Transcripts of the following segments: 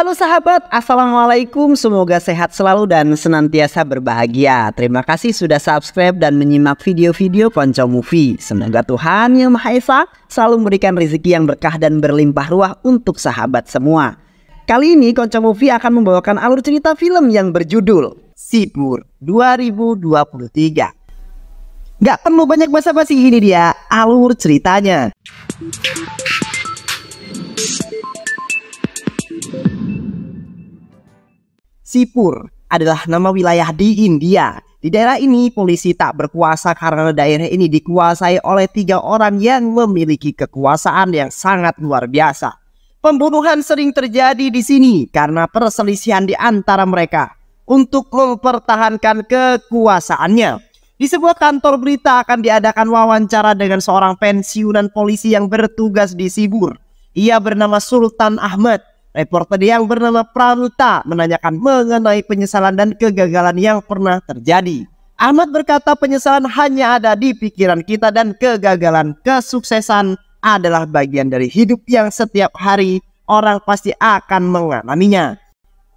Halo sahabat, Assalamualaikum. Semoga sehat selalu dan senantiasa berbahagia. Terima kasih sudah subscribe dan menyimak video-video Ponco Movie. Semoga Tuhan Yang Maha Esa selalu memberikan rezeki yang berkah dan berlimpah ruah untuk sahabat semua. Kali ini Ponco Movie akan membawakan alur cerita film yang berjudul Sipur 2023. Gak perlu banyak basa-basi ini dia alur ceritanya. Sipur adalah nama wilayah di India. Di daerah ini, polisi tak berkuasa karena daerah ini dikuasai oleh tiga orang yang memiliki kekuasaan yang sangat luar biasa. Pembunuhan sering terjadi di sini karena perselisihan di antara mereka untuk mempertahankan kekuasaannya. Di sebuah kantor berita akan diadakan wawancara dengan seorang pensiunan polisi yang bertugas di Sibur. Ia bernama Sultan Ahmad. Reporter yang bernama Pranuta menanyakan mengenai penyesalan dan kegagalan yang pernah terjadi. Ahmad berkata penyesalan hanya ada di pikiran kita dan kegagalan kesuksesan adalah bagian dari hidup yang setiap hari orang pasti akan mengalaminya.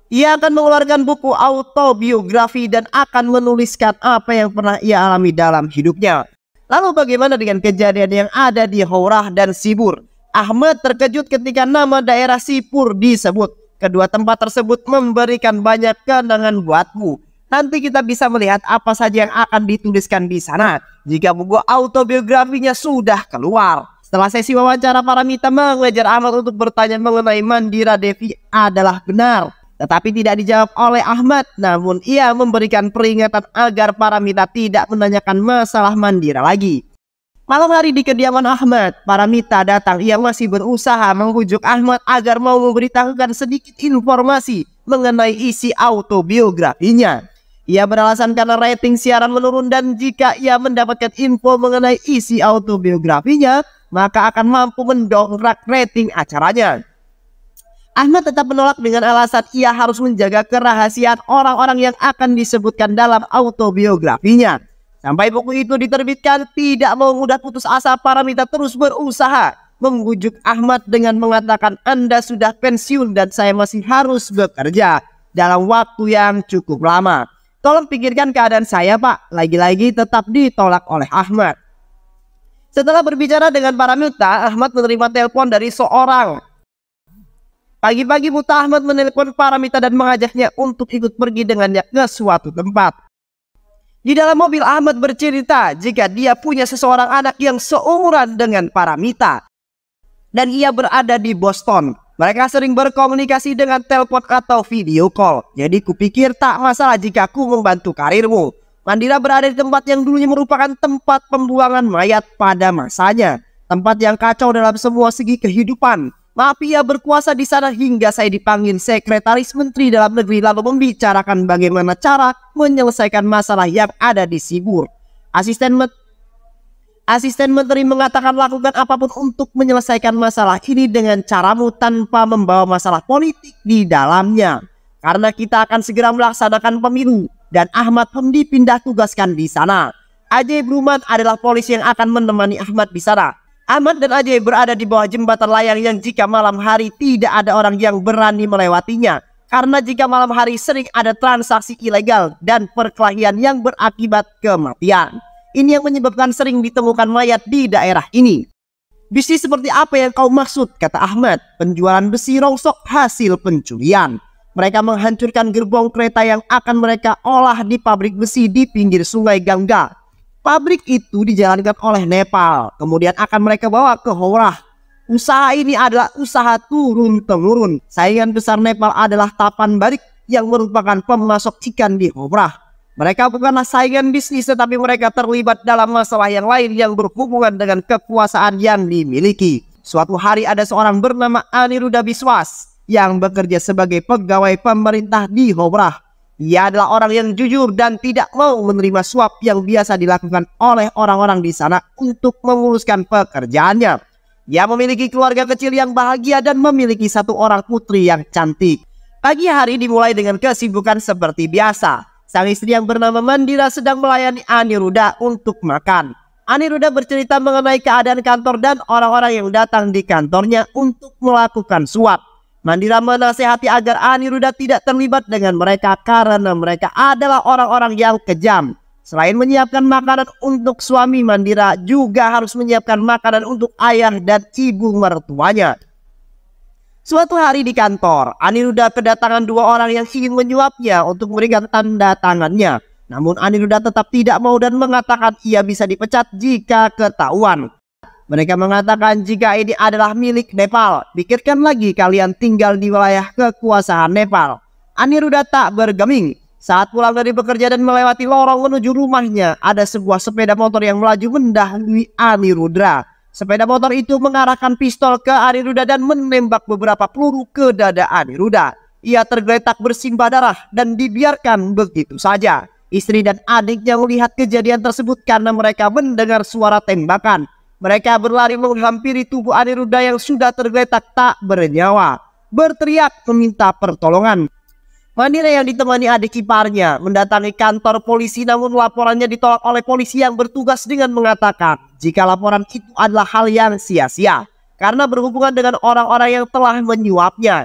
Ia akan mengeluarkan buku autobiografi dan akan menuliskan apa yang pernah ia alami dalam hidupnya. Lalu bagaimana dengan kejadian yang ada di Horah dan Sibur? Ahmad terkejut ketika nama daerah Sipur disebut. Kedua tempat tersebut memberikan banyak kenangan buatmu. Nanti kita bisa melihat apa saja yang akan dituliskan di sana jika buku autobiografinya sudah keluar. Setelah sesi wawancara, para mita mengejar Ahmad untuk bertanya mengenai Mandira Devi adalah benar. Tetapi tidak dijawab oleh Ahmad, namun ia memberikan peringatan agar para mita tidak menanyakan masalah Mandira lagi. Malam hari di kediaman Ahmad, para mita datang. Ia masih berusaha menghujuk Ahmad agar mau memberitahukan sedikit informasi mengenai isi autobiografinya. Ia beralasan karena rating siaran menurun dan jika ia mendapatkan info mengenai isi autobiografinya, maka akan mampu mendongkrak rating acaranya. Ahmad tetap menolak dengan alasan ia harus menjaga kerahasiaan orang-orang yang akan disebutkan dalam autobiografinya. Sampai buku itu diterbitkan, tidak mau mudah putus asa, para mitra terus berusaha membujuk Ahmad dengan mengatakan Anda sudah pensiun dan saya masih harus bekerja dalam waktu yang cukup lama. Tolong pikirkan keadaan saya Pak, lagi-lagi tetap ditolak oleh Ahmad. Setelah berbicara dengan para Ahmad menerima telepon dari seorang. Pagi-pagi buta Ahmad menelpon para Mita dan mengajaknya untuk ikut pergi dengannya ke suatu tempat. Di dalam mobil Ahmad bercerita jika dia punya seseorang anak yang seumuran dengan Paramita. Dan ia berada di Boston. Mereka sering berkomunikasi dengan telepon atau video call. Jadi kupikir tak masalah jika aku membantu karirmu. Mandira berada di tempat yang dulunya merupakan tempat pembuangan mayat pada masanya. Tempat yang kacau dalam semua segi kehidupan. Mafia berkuasa di sana hingga saya dipanggil sekretaris menteri dalam negeri lalu membicarakan bagaimana cara menyelesaikan masalah yang ada di Sibur. Asisten met Asisten menteri mengatakan lakukan apapun untuk menyelesaikan masalah ini dengan caramu tanpa membawa masalah politik di dalamnya. Karena kita akan segera melaksanakan pemilu dan Ahmad Hamdi pindah tugaskan di sana. Ajay Brumat adalah polisi yang akan menemani Ahmad di sana. Ahmad dan Ajay berada di bawah jembatan layang yang jika malam hari tidak ada orang yang berani melewatinya. Karena jika malam hari sering ada transaksi ilegal dan perkelahian yang berakibat kematian. Ini yang menyebabkan sering ditemukan mayat di daerah ini. Bisnis seperti apa yang kau maksud? Kata Ahmad. Penjualan besi rongsok hasil pencurian. Mereka menghancurkan gerbong kereta yang akan mereka olah di pabrik besi di pinggir sungai Gangga Pabrik itu dijalankan oleh Nepal, kemudian akan mereka bawa ke Howrah. Usaha ini adalah usaha turun-temurun. Saingan besar Nepal adalah Tapan Barik yang merupakan pemasok ikan di Howrah. Mereka bukanlah saingan bisnis tetapi mereka terlibat dalam masalah yang lain yang berhubungan dengan kekuasaan yang dimiliki. Suatu hari ada seorang bernama Aniruddha Biswas yang bekerja sebagai pegawai pemerintah di Howrah. Ia adalah orang yang jujur dan tidak mau menerima suap yang biasa dilakukan oleh orang-orang di sana untuk menguruskan pekerjaannya. Ia memiliki keluarga kecil yang bahagia dan memiliki satu orang putri yang cantik. Pagi hari dimulai dengan kesibukan seperti biasa. Sang istri yang bernama Mandira sedang melayani Aniruda untuk makan. Aniruda bercerita mengenai keadaan kantor dan orang-orang yang datang di kantornya untuk melakukan suap. Mandira menasehati agar Ruda tidak terlibat dengan mereka karena mereka adalah orang-orang yang kejam. Selain menyiapkan makanan untuk suami Mandira juga harus menyiapkan makanan untuk ayah dan ibu mertuanya. Suatu hari di kantor, Ruda kedatangan dua orang yang ingin menyuapnya untuk memberikan tanda tangannya. Namun Ruda tetap tidak mau dan mengatakan ia bisa dipecat jika ketahuan. Mereka mengatakan jika ini adalah milik Nepal. Pikirkan lagi kalian tinggal di wilayah kekuasaan Nepal. Aniruddha tak bergeming. Saat pulang dari bekerja dan melewati lorong menuju rumahnya, ada sebuah sepeda motor yang melaju mendahului Aniruddha. Sepeda motor itu mengarahkan pistol ke Aniruddha dan menembak beberapa peluru ke dada Aniruddha. Ia tergeletak bersimbah darah dan dibiarkan begitu saja. Istri dan adiknya melihat kejadian tersebut karena mereka mendengar suara tembakan. Mereka berlari menghampiri tubuh Ruda yang sudah tergeletak tak bernyawa. Berteriak meminta pertolongan. Manila yang ditemani adik iparnya mendatangi kantor polisi namun laporannya ditolak oleh polisi yang bertugas dengan mengatakan jika laporan itu adalah hal yang sia-sia karena berhubungan dengan orang-orang yang telah menyuapnya.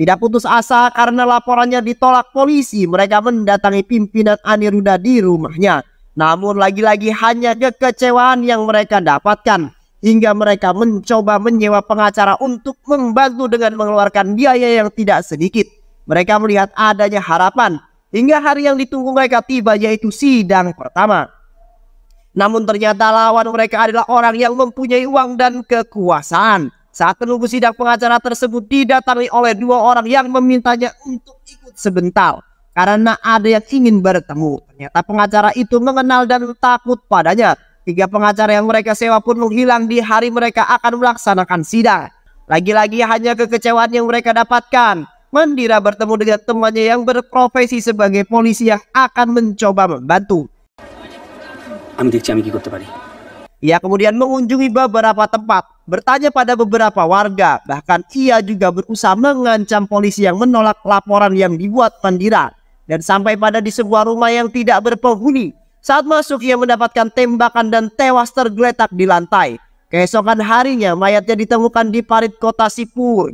Tidak putus asa karena laporannya ditolak polisi mereka mendatangi pimpinan Aniruda di rumahnya namun lagi-lagi hanya kekecewaan yang mereka dapatkan hingga mereka mencoba menyewa pengacara untuk membantu dengan mengeluarkan biaya yang tidak sedikit. Mereka melihat adanya harapan hingga hari yang ditunggu mereka tiba yaitu sidang pertama. Namun ternyata lawan mereka adalah orang yang mempunyai uang dan kekuasaan. Saat menunggu sidang pengacara tersebut didatangi oleh dua orang yang memintanya untuk ikut sebentar karena ada yang ingin bertemu. Ternyata pengacara itu mengenal dan takut padanya. Tiga pengacara yang mereka sewa pun menghilang di hari mereka akan melaksanakan sidang. Lagi-lagi hanya kekecewaan yang mereka dapatkan. Mendira bertemu dengan temannya yang berprofesi sebagai polisi yang akan mencoba membantu. Ia kemudian mengunjungi beberapa tempat, bertanya pada beberapa warga, bahkan ia juga berusaha mengancam polisi yang menolak laporan yang dibuat Mandira dan sampai pada di sebuah rumah yang tidak berpenghuni. Saat masuk ia mendapatkan tembakan dan tewas tergeletak di lantai. Keesokan harinya mayatnya ditemukan di parit kota Sipur.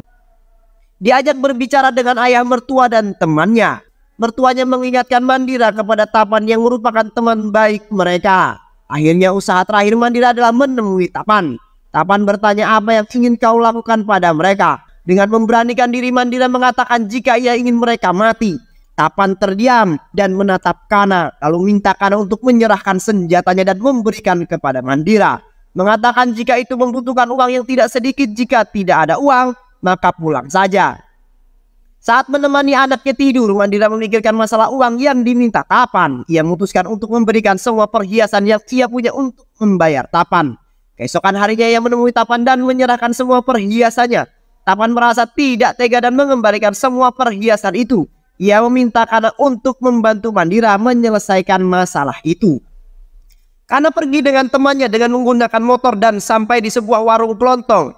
Diajak berbicara dengan ayah mertua dan temannya. Mertuanya mengingatkan Mandira kepada Tapan yang merupakan teman baik mereka. Akhirnya usaha terakhir Mandira adalah menemui Tapan. Tapan bertanya apa yang ingin kau lakukan pada mereka. Dengan memberanikan diri Mandira mengatakan jika ia ingin mereka mati. Tapan terdiam dan menatap Kana, lalu minta Kana untuk menyerahkan senjatanya dan memberikan kepada Mandira. Mengatakan jika itu membutuhkan uang yang tidak sedikit, jika tidak ada uang, maka pulang saja. Saat menemani anaknya tidur, Mandira memikirkan masalah uang yang diminta Tapan. Ia memutuskan untuk memberikan semua perhiasan yang ia punya untuk membayar Tapan. Keesokan harinya ia menemui Tapan dan menyerahkan semua perhiasannya. Tapan merasa tidak tega dan mengembalikan semua perhiasan itu. Ia meminta Kana untuk membantu Mandira menyelesaikan masalah itu. Kana pergi dengan temannya dengan menggunakan motor dan sampai di sebuah warung kelontong.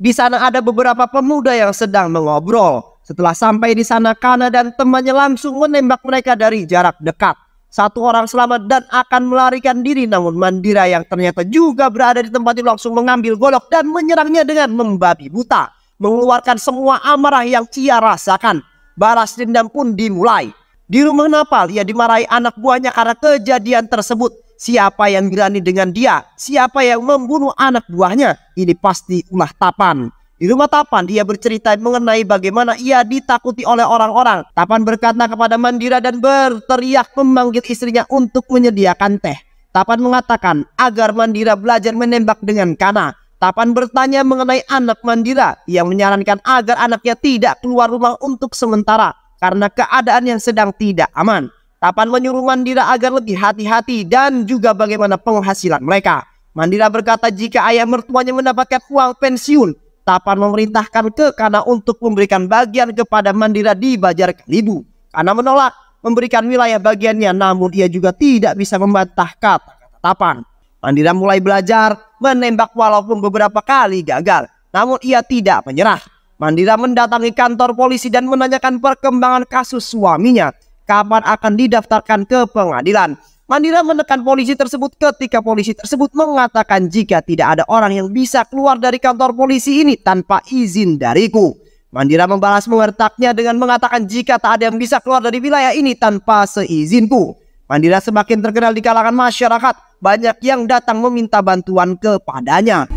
Di sana ada beberapa pemuda yang sedang mengobrol. Setelah sampai di sana, Kana dan temannya langsung menembak mereka dari jarak dekat. Satu orang selamat dan akan melarikan diri namun Mandira yang ternyata juga berada di tempat itu langsung mengambil golok dan menyerangnya dengan membabi buta. Mengeluarkan semua amarah yang ia rasakan. Balas dendam pun dimulai. Di rumah Napal, ia dimarahi anak buahnya karena kejadian tersebut. Siapa yang berani dengan dia? Siapa yang membunuh anak buahnya? Ini pasti ulah Tapan. Di rumah Tapan, dia bercerita mengenai bagaimana ia ditakuti oleh orang-orang. Tapan berkata kepada Mandira dan berteriak memanggil istrinya untuk menyediakan teh. Tapan mengatakan agar Mandira belajar menembak dengan kanak. Tapan bertanya mengenai anak Mandira yang menyarankan agar anaknya tidak keluar rumah untuk sementara karena keadaan yang sedang tidak aman. Tapan menyuruh Mandira agar lebih hati-hati dan juga bagaimana penghasilan mereka. Mandira berkata jika ayah mertuanya mendapatkan uang pensiun, Tapan memerintahkan ke Kana untuk memberikan bagian kepada Mandira di Bajar Kalibu. Kana menolak memberikan wilayah bagiannya namun ia juga tidak bisa membantah kata-kata Tapan. Mandira mulai belajar menembak walaupun beberapa kali gagal. Namun ia tidak menyerah. Mandira mendatangi kantor polisi dan menanyakan perkembangan kasus suaminya. Kapan akan didaftarkan ke pengadilan? Mandira menekan polisi tersebut ketika polisi tersebut mengatakan jika tidak ada orang yang bisa keluar dari kantor polisi ini tanpa izin dariku. Mandira membalas mengertaknya dengan mengatakan jika tak ada yang bisa keluar dari wilayah ini tanpa seizinku. Mandira semakin terkenal di kalangan masyarakat banyak yang datang meminta bantuan kepadanya.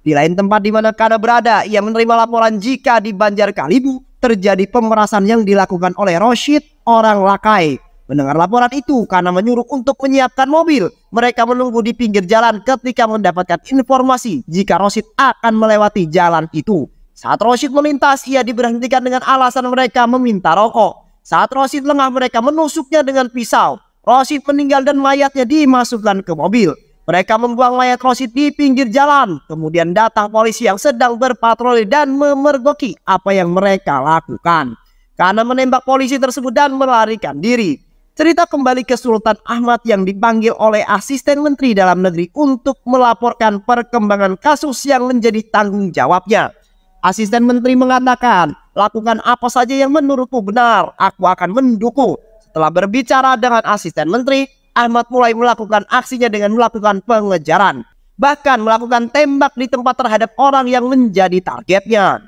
Di lain tempat di mana Kada berada, ia menerima laporan jika di Banjar Kalibu terjadi pemerasan yang dilakukan oleh Roshid, orang Lakai. Mendengar laporan itu, Kana menyuruh untuk menyiapkan mobil. Mereka menunggu di pinggir jalan ketika mendapatkan informasi jika Roshid akan melewati jalan itu. Saat Roshid melintas, ia diberhentikan dengan alasan mereka meminta rokok. Saat Rosid lengah mereka menusuknya dengan pisau. Rosid meninggal dan mayatnya dimasukkan ke mobil. Mereka membuang mayat Rosid di pinggir jalan. Kemudian datang polisi yang sedang berpatroli dan memergoki apa yang mereka lakukan. Karena menembak polisi tersebut dan melarikan diri. Cerita kembali ke Sultan Ahmad yang dipanggil oleh asisten menteri dalam negeri untuk melaporkan perkembangan kasus yang menjadi tanggung jawabnya. Asisten menteri mengatakan, Lakukan apa saja yang menurutku benar, aku akan mendukung. Setelah berbicara dengan asisten menteri, Ahmad mulai melakukan aksinya dengan melakukan pengejaran. Bahkan melakukan tembak di tempat terhadap orang yang menjadi targetnya.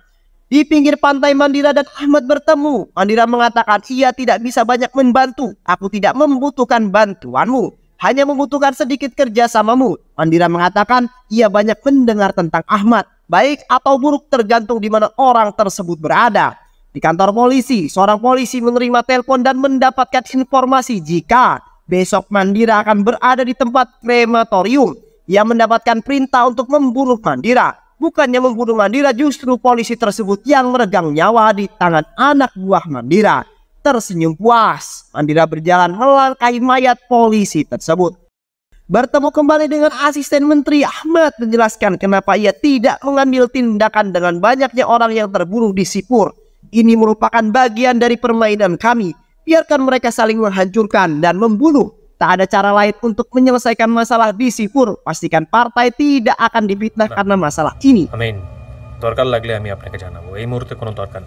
Di pinggir pantai Mandira dan Ahmad bertemu. Mandira mengatakan ia tidak bisa banyak membantu. Aku tidak membutuhkan bantuanmu. Hanya membutuhkan sedikit kerjasamamu. Mandira mengatakan ia banyak mendengar tentang Ahmad baik atau buruk tergantung di mana orang tersebut berada. Di kantor polisi, seorang polisi menerima telepon dan mendapatkan informasi jika besok Mandira akan berada di tempat krematorium. Ia mendapatkan perintah untuk membunuh Mandira. Bukannya membunuh Mandira, justru polisi tersebut yang meregang nyawa di tangan anak buah Mandira. Tersenyum puas, Mandira berjalan melangkai mayat polisi tersebut. Bertemu kembali dengan asisten menteri Ahmad menjelaskan kenapa ia tidak mengambil tindakan dengan banyaknya orang yang terbunuh di Sipur. Ini merupakan bagian dari permainan kami. Biarkan mereka saling menghancurkan dan membunuh. Tak ada cara lain untuk menyelesaikan masalah di Sipur. Pastikan partai tidak akan dipitnah karena masalah ini. Amin. lagi Apa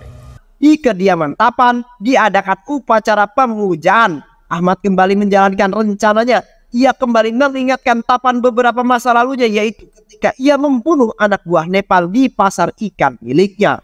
Di kediaman Tapan diadakan upacara pemujaan. Ahmad kembali menjalankan rencananya ia kembali mengingatkan tapan beberapa masa lalunya yaitu ketika ia membunuh anak buah Nepal di pasar ikan miliknya.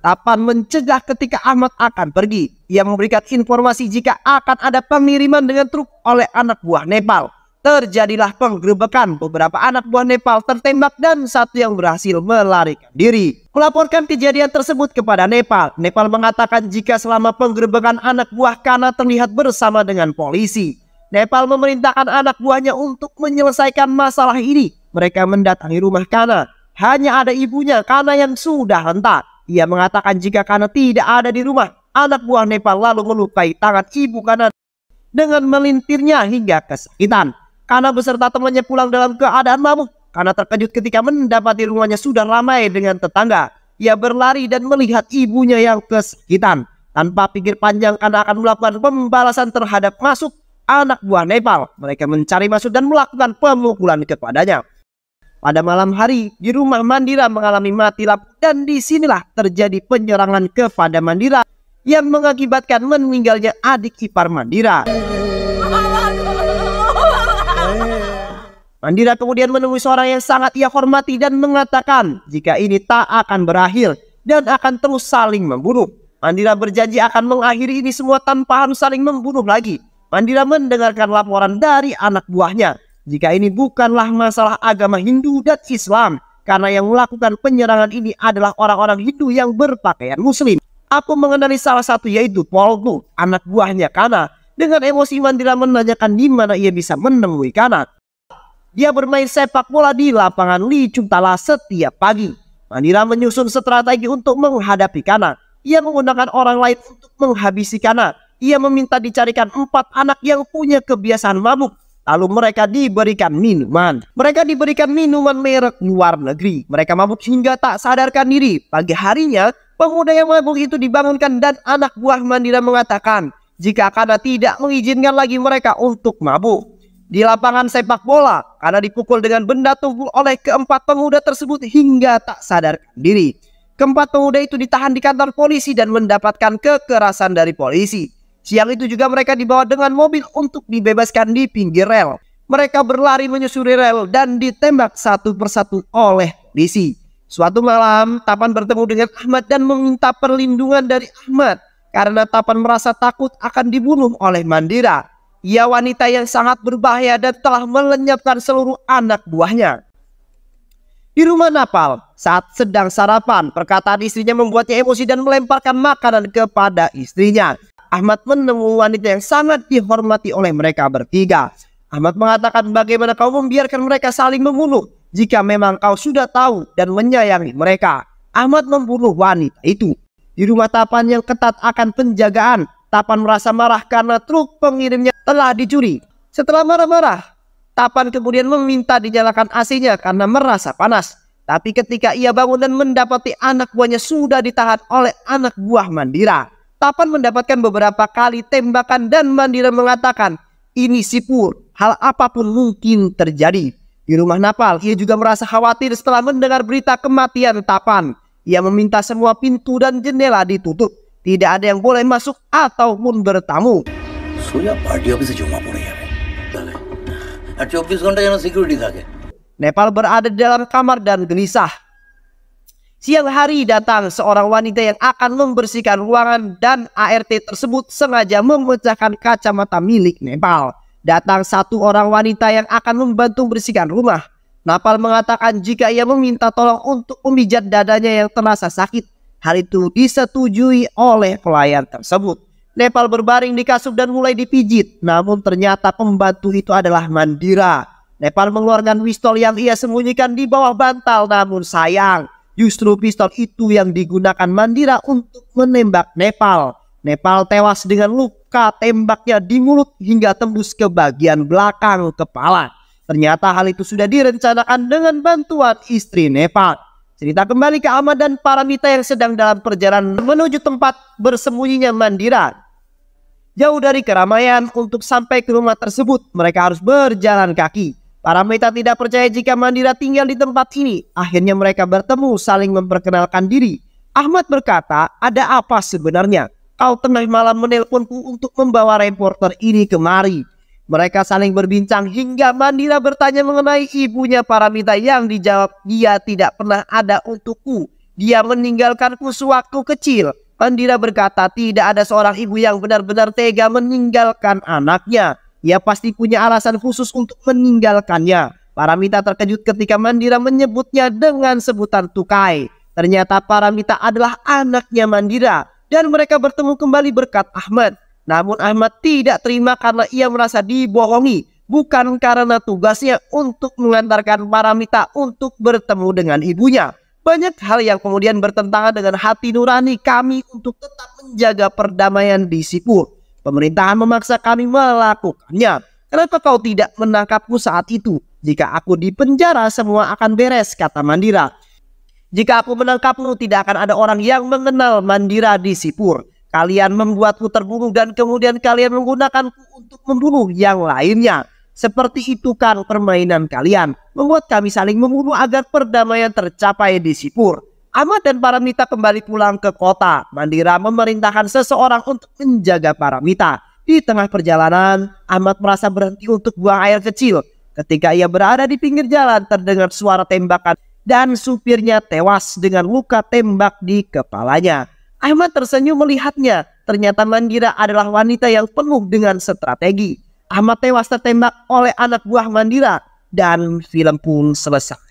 Tapan mencegah ketika Ahmad akan pergi. Ia memberikan informasi jika akan ada pengiriman dengan truk oleh anak buah Nepal. Terjadilah penggerebekan, beberapa anak buah Nepal tertembak dan satu yang berhasil melarikan diri. Melaporkan kejadian tersebut kepada Nepal. Nepal mengatakan jika selama penggerebekan anak buah Kana terlihat bersama dengan polisi. Nepal memerintahkan anak buahnya untuk menyelesaikan masalah ini. Mereka mendatangi rumah Kana. Hanya ada ibunya Kana yang sudah rentak. Ia mengatakan jika Kana tidak ada di rumah, anak buah Nepal lalu melukai tangan ibu Kana dengan melintirnya hingga kesakitan. Kana beserta temannya pulang dalam keadaan mabuk. Kana terkejut ketika mendapati rumahnya sudah ramai dengan tetangga. Ia berlari dan melihat ibunya yang kesakitan. Tanpa pikir panjang, Kana akan melakukan pembalasan terhadap masuk anak buah Nepal. Mereka mencari masuk dan melakukan pemukulan kepadanya. Pada malam hari, di rumah Mandira mengalami mati lampu dan disinilah terjadi penyerangan kepada Mandira yang mengakibatkan meninggalnya adik ipar Mandira. Mandira kemudian menemui seorang yang sangat ia hormati dan mengatakan jika ini tak akan berakhir dan akan terus saling membunuh. Mandira berjanji akan mengakhiri ini semua tanpa harus saling membunuh lagi. Mandila mendengarkan laporan dari anak buahnya jika ini bukanlah masalah agama Hindu dan Islam karena yang melakukan penyerangan ini adalah orang-orang Hindu yang berpakaian muslim. Aku mengenali salah satu yaitu Polgu, anak buahnya Kana. Dengan emosi Mandira menanyakan di mana ia bisa menemui Kana. Dia bermain sepak bola di lapangan Li Cuntala setiap pagi. Mandira menyusun strategi untuk menghadapi Kana. Ia menggunakan orang lain untuk menghabisi Kana ia meminta dicarikan empat anak yang punya kebiasaan mabuk. Lalu mereka diberikan minuman. Mereka diberikan minuman merek luar negeri. Mereka mabuk hingga tak sadarkan diri. Pagi harinya, pemuda yang mabuk itu dibangunkan dan anak buah Mandira mengatakan jika karena tidak mengizinkan lagi mereka untuk mabuk. Di lapangan sepak bola, karena dipukul dengan benda tumpul oleh keempat pemuda tersebut hingga tak sadarkan diri. Keempat pemuda itu ditahan di kantor polisi dan mendapatkan kekerasan dari polisi. Siang itu juga mereka dibawa dengan mobil untuk dibebaskan di pinggir rel. Mereka berlari menyusuri rel dan ditembak satu persatu oleh polisi. Suatu malam, Tapan bertemu dengan Ahmad dan meminta perlindungan dari Ahmad karena Tapan merasa takut akan dibunuh oleh Mandira. Ia wanita yang sangat berbahaya dan telah melenyapkan seluruh anak buahnya. Di rumah Napal, saat sedang sarapan, perkataan istrinya membuatnya emosi dan melemparkan makanan kepada istrinya. Ahmad menemui wanita yang sangat dihormati oleh mereka bertiga. Ahmad mengatakan bagaimana kau membiarkan mereka saling membunuh jika memang kau sudah tahu dan menyayangi mereka. Ahmad membunuh wanita itu. Di rumah Tapan yang ketat akan penjagaan, Tapan merasa marah karena truk pengirimnya telah dicuri. Setelah marah-marah, Tapan kemudian meminta dinyalakan AC-nya karena merasa panas. Tapi ketika ia bangun dan mendapati anak buahnya sudah ditahan oleh anak buah Mandira. Tapan mendapatkan beberapa kali tembakan dan Mandira mengatakan, ini sipur, hal apapun mungkin terjadi. Di rumah Napal, ia juga merasa khawatir setelah mendengar berita kematian Tapan. Ia meminta semua pintu dan jendela ditutup. Tidak ada yang boleh masuk ataupun bertamu. Ya. Kan Nepal berada di dalam kamar dan gelisah. Siang hari datang seorang wanita yang akan membersihkan ruangan dan ART tersebut sengaja memecahkan kacamata milik Nepal. Datang satu orang wanita yang akan membantu bersihkan rumah. Napal mengatakan jika ia meminta tolong untuk memijat dadanya yang terasa sakit. Hal itu disetujui oleh pelayan tersebut. Nepal berbaring di kasur dan mulai dipijit. Namun ternyata pembantu itu adalah Mandira. Nepal mengeluarkan pistol yang ia sembunyikan di bawah bantal namun sayang Justru pistol itu yang digunakan Mandira untuk menembak Nepal. Nepal tewas dengan luka tembaknya di mulut hingga tembus ke bagian belakang kepala. Ternyata hal itu sudah direncanakan dengan bantuan istri Nepal. Cerita kembali ke Ahmad dan para Paramita yang sedang dalam perjalanan menuju tempat bersembunyinya Mandira. Jauh dari keramaian untuk sampai ke rumah tersebut, mereka harus berjalan kaki. Para meta tidak percaya jika Mandira tinggal di tempat ini. Akhirnya mereka bertemu saling memperkenalkan diri. Ahmad berkata, ada apa sebenarnya? Kau tengah malam menelponku untuk membawa reporter ini kemari. Mereka saling berbincang hingga Mandira bertanya mengenai ibunya para Paramita yang dijawab dia tidak pernah ada untukku. Dia meninggalkanku sewaktu kecil. Mandira berkata tidak ada seorang ibu yang benar-benar tega meninggalkan anaknya ia pasti punya alasan khusus untuk meninggalkannya. Paramita terkejut ketika Mandira menyebutnya dengan sebutan Tukai. Ternyata Paramita adalah anaknya Mandira dan mereka bertemu kembali berkat Ahmad. Namun Ahmad tidak terima karena ia merasa dibohongi bukan karena tugasnya untuk mengantarkan Paramita untuk bertemu dengan ibunya. Banyak hal yang kemudian bertentangan dengan hati nurani kami untuk tetap menjaga perdamaian di Sipur. Pemerintahan memaksa kami melakukannya. Kenapa kau tidak menangkapku saat itu? Jika aku dipenjara semua akan beres, kata Mandira. Jika aku menangkapmu tidak akan ada orang yang mengenal Mandira di Sipur. Kalian membuatku terbunuh dan kemudian kalian menggunakanku untuk membunuh yang lainnya. Seperti itu kan permainan kalian. Membuat kami saling membunuh agar perdamaian tercapai di Sipur. Ahmad dan Paramita kembali pulang ke kota. Mandira memerintahkan seseorang untuk menjaga Paramita. Di tengah perjalanan, Ahmad merasa berhenti untuk buang air kecil. Ketika ia berada di pinggir jalan, terdengar suara tembakan dan supirnya tewas dengan luka tembak di kepalanya. Ahmad tersenyum melihatnya. Ternyata Mandira adalah wanita yang penuh dengan strategi. Ahmad tewas tertembak oleh anak buah Mandira dan film pun selesai.